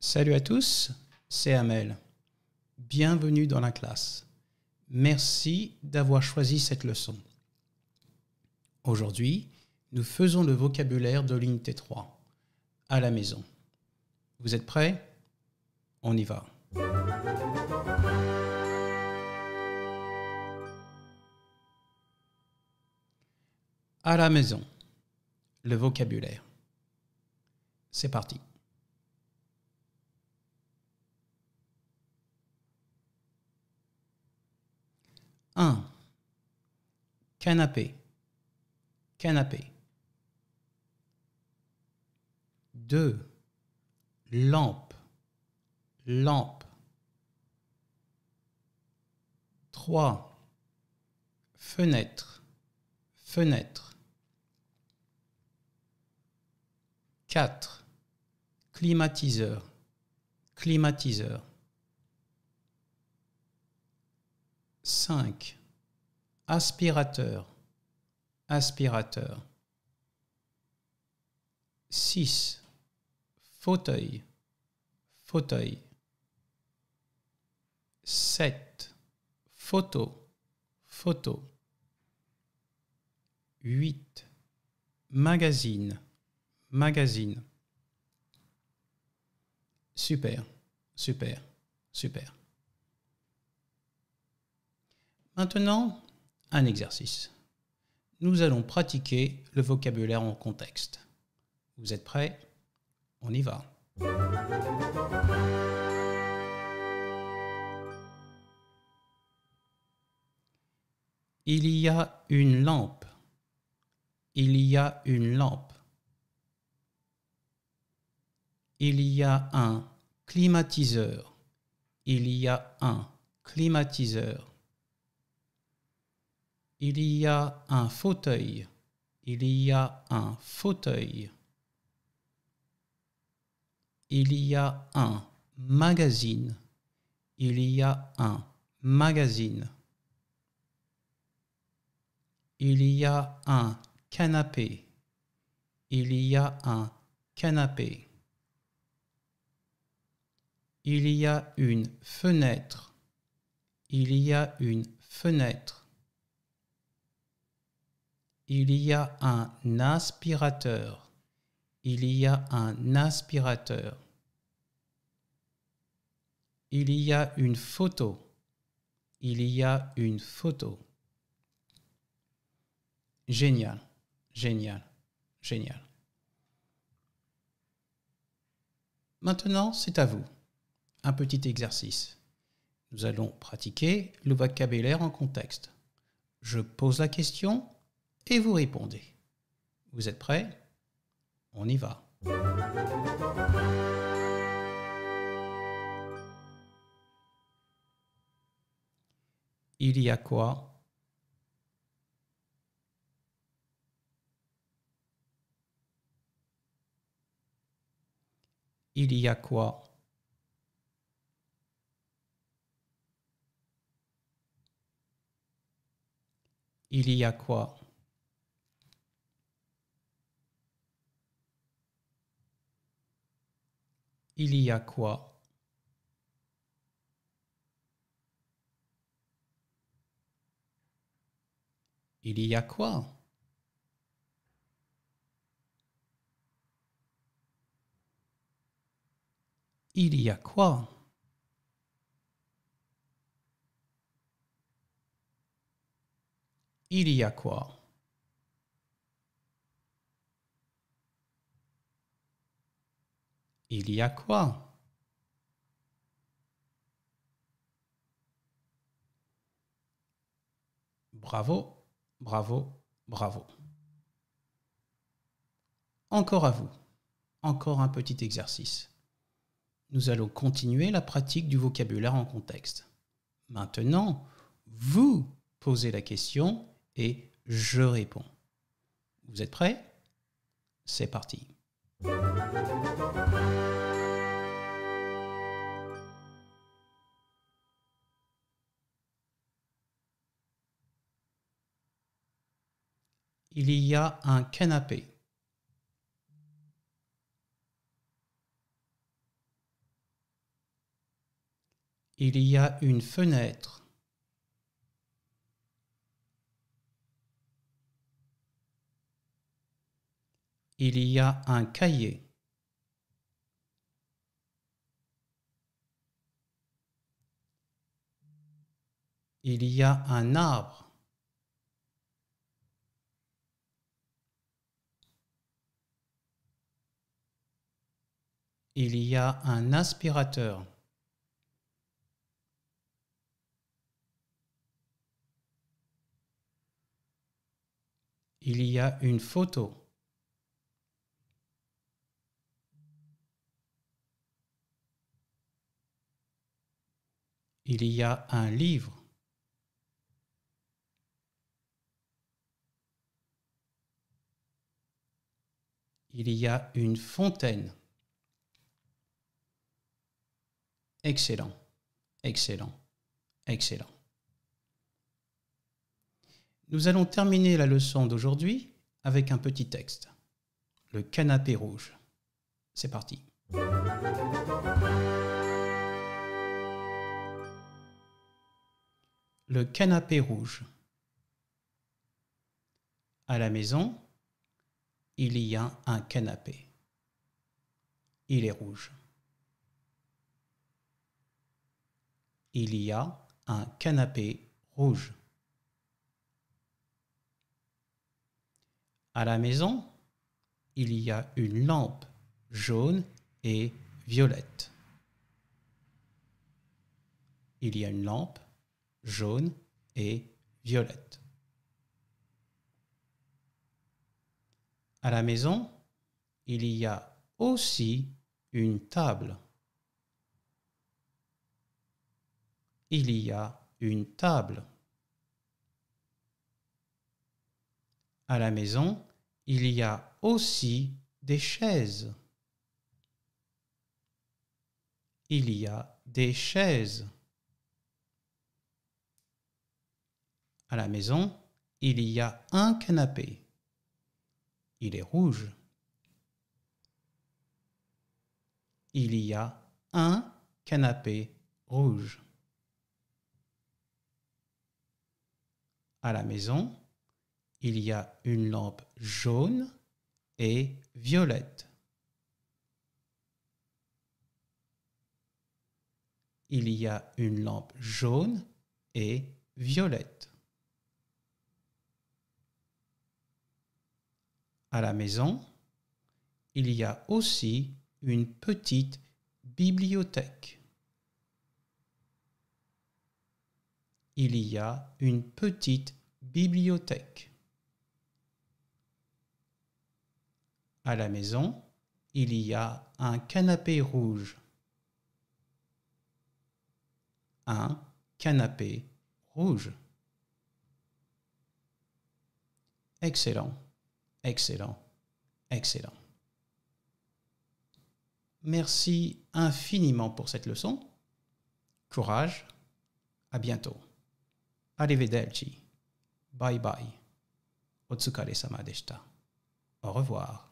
Salut à tous, c'est Amel. Bienvenue dans la classe. Merci d'avoir choisi cette leçon. Aujourd'hui, nous faisons le vocabulaire de l'unité 3, à la maison. Vous êtes prêts On y va. À la maison, le vocabulaire. C'est parti. 1. Canapé. Canapé. 2. Lampe. Lampe. 3. Fenêtre. Fenêtre. 4. Climatiseur. Climatiseur. 5. Aspirateur. Aspirateur. 6. Fauteuil. Fauteuil. 7. Photo. Photo. 8. Magazine. Magazine. Super, super, super. Maintenant, un exercice. Nous allons pratiquer le vocabulaire en contexte. Vous êtes prêts On y va. Il y a une lampe. Il y a une lampe. Il y a un climatiseur. Il y a un climatiseur. Il y a un fauteuil. Il y a un fauteuil. Il y a un magazine. Il y a un magazine. Il y a un canapé. Il y a un canapé. Il y a une fenêtre. Il y a une fenêtre. Il y a un aspirateur. Il y a un aspirateur. Il y a une photo. Il y a une photo. Génial, génial, génial. Maintenant, c'est à vous. Un petit exercice. Nous allons pratiquer le vocabulaire en contexte. Je pose la question, et vous répondez. Vous êtes prêts On y va. Il y a quoi Il y a quoi Il y a quoi Il y a quoi Il y a quoi Il y a quoi Il y a quoi il y a quoi Bravo, bravo, bravo. Encore à vous. Encore un petit exercice. Nous allons continuer la pratique du vocabulaire en contexte. Maintenant, vous posez la question et je réponds. Vous êtes prêts C'est parti. Il y a un canapé. Il y a une fenêtre. Il y a un cahier. Il y a un arbre. il y a un aspirateur. Il y a une photo. Il y a un livre. Il y a une fontaine. excellent, excellent, excellent. Nous allons terminer la leçon d'aujourd'hui avec un petit texte. Le canapé rouge. C'est parti. Le canapé rouge. À la maison, il y a un canapé. Il est rouge. Il y a un canapé rouge. À la maison, il y a une lampe jaune et violette. Il y a une lampe jaune et violette. À la maison, il y a aussi une table. il y a une table. À la maison, il y a aussi des chaises. Il y a des chaises. À la maison, il y a un canapé. Il est rouge. Il y a un canapé rouge. à la maison, il y a une lampe jaune et violette. Il y a une lampe jaune et violette. À la maison, il y a aussi une petite bibliothèque. il y a une petite bibliothèque. À la maison, il y a un canapé rouge. Un canapé rouge. Excellent, excellent, excellent. Merci infiniment pour cette leçon. Courage, à bientôt. Arrivederci. Bye bye. Otsukare sama deshita. Au revoir.